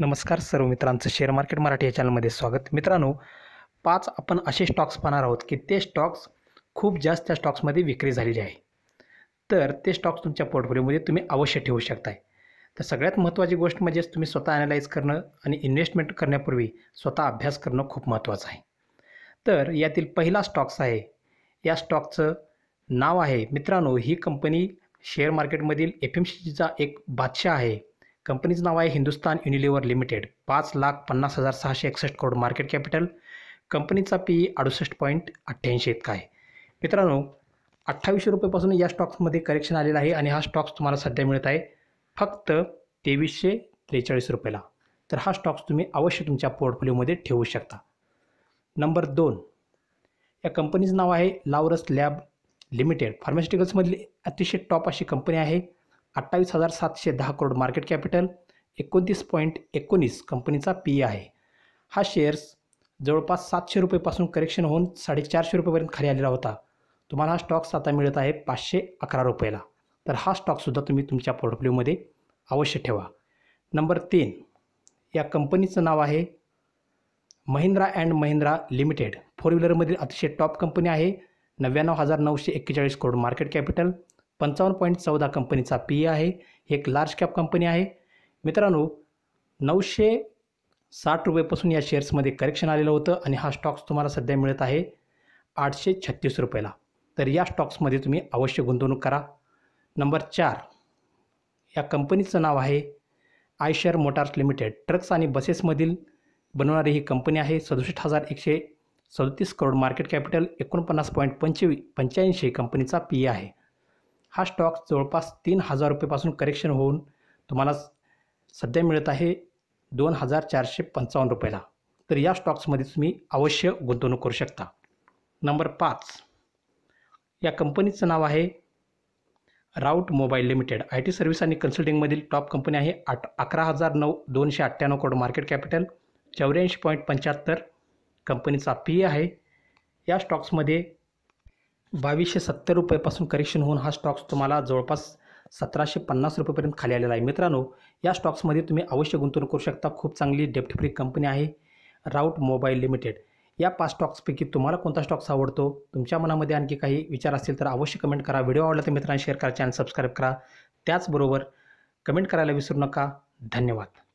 नमस्कार सर्व मित्रांचं share market Marathi या चॅनलमध्ये स्वागत मित्रांनो पाच आपण असे स्टॉक्स पाहणार आहोत की ते स्टॉक्स खूप जास्त त्या स्टॉक्समध्ये विक्री झालेली आहे तर ते स्टॉक्स तुमच्या पोर्टफोलिओमध्ये तुम्ही अवश्य ठेवू शकताय तर सगळ्यात महत्त्वाची गोष्ट म्हणजेच तुम्ही स्वतः ॲनालाईज करणं आणि इन्व्हेस्टमेंट करण्यापूर्वी स्वतः अभ्यास करणं खूप महत्त्वाचं आहे तर यातील पहिला स्टॉक्स आहे या स्टॉकचं नाव आहे मित्रांनो ही कंपनी शेअर मार्केटमधील एफ एम सीचा एक बादशाह आहे कंपनीचं नाव आहे हिंदुस्तान युनिलिव्हर लिमिटेड पाच लाख पन्नास हजार सहाशे एकसष्ट करोड मार्केट कॅपिटल कंपनीचा पी अडुसष्ट पॉईंट अठ्ठ्याऐंशी इतका आहे मित्रांनो अठ्ठावीसशे रुपयेपासून या स्टॉक्समध्ये करेक्शन आलेलं आहे आणि हा स्टॉक्स तुम्हाला सध्या मिळत आहे फक्त तेवीसशे त्रेचाळीस रुपयाला तर हा स्टॉक्स तुम्ही अवश्य तुमच्या पोर्टफोलिओमध्ये ठेवू शकता नंबर दोन या कंपनीचं नाव आहे लावरस लॅब लिमिटेड फार्मास्युटिकल्समधली अतिशय टॉप अशी कंपनी आहे अठ्ठावीस हजार सातशे दहा करोड मार्केट कॅपिटल एकोणतीस पॉईंट एकोणीस कंपनीचा पी आहे हा शेअर्स जवळपास सातशे रुपयेपासून करेक्शन होऊन साडेचारशे रुपयेपर्यंत खाली आलेला होता तुम्हाला हा स्टॉक्स आता मिळत आहे पाचशे अकरा रुपयाला तर हा स्टॉकसुद्धा तुम्ही तुमच्या पोर्टफोलिओमध्ये अवश्य ठेवा नंबर तीन या कंपनीचं नाव आहे Mahindra and Mahindra limited four व्हीलरमधील अतिशय टॉप कंपनी आहे नव्याण्णव हजार नऊशे एक्केचाळीस करोड मार्केट कॅपिटल पंचावन्न पॉईंट चौदा कंपनीचा पी e आहे एक लार्ज कॅप कंपनी आहे मित्रांनो नऊशे साठ रुपयेपासून या शेअर्समध्ये करेक्शन आलेलं होतं आणि हा स्टॉक्स तुम्हाला सध्या मिळत आहे आठशे छत्तीस रुपयाला तर या स्टॉक्समध्ये तुम्ही अवश्य गुंतवणूक करा नंबर चार या कंपनीचं नाव आहे आयशर मोटार्स लिमिटेड ट्रक्स आणि बसेसमधील बनवणारी ही कंपनी आहे सदुसष्ट हजार एकशे सदतीस करोड मार्केट कॅपिटल एकोणपन्नास पॉईंट पंचवी पंच्याऐंशी कंपनीचा पी e आहे हा स्टॉक जवळपास तीन हजार रुपयेपासून करेक्शन होऊन तुम्हाला सध्या मिळत आहे दोन हजार चारशे पंचावन्न रुपयाला तर या स्टॉक्समध्ये तुम्ही अवश्य गुंतवणूक करू शकता नंबर पाच या कंपनीचं नाव आहे Route mobile limited I T service आणि कन्सल्टिंगमधील टॉप कंपनी आहे आठ अकरा हजार नऊ दोनशे अठ्ठ्याण्णव करोड मार्केट कॅपिटल चौऱ्याऐंशी पॉईंट पंच्याहत्तर कंपनीचा पी e आहे या स्टॉक्समध्ये बावीसशे सत्तर रुपयापासून करेक्शन होऊन हा स्टॉक्स तुम्हाला जवळपास सतराशे पन्नास रुपयेपर्यंत खाली आलेला आहे मित्रांनो या स्टॉक्समध्ये तुम्ही अवश्य गुंतवणूक करू शकता खूप चांगली डेप्ट फ्री कंपनी आहे राऊट मोबाईल लिमिटेड या पाच स्टॉक्सपैकी तुम्हाला कोणता स्टॉक्स आवडतो तुमच्या मनामध्ये आणखी काही विचार असतील तर अवश्य कमेंट करा व्हिडिओ आवडला तर मित्रांनी शेअर करा चॅनल सबस्क्राईब करा त्याचबरोबर कमेंट करायला विसरू नका धन्यवाद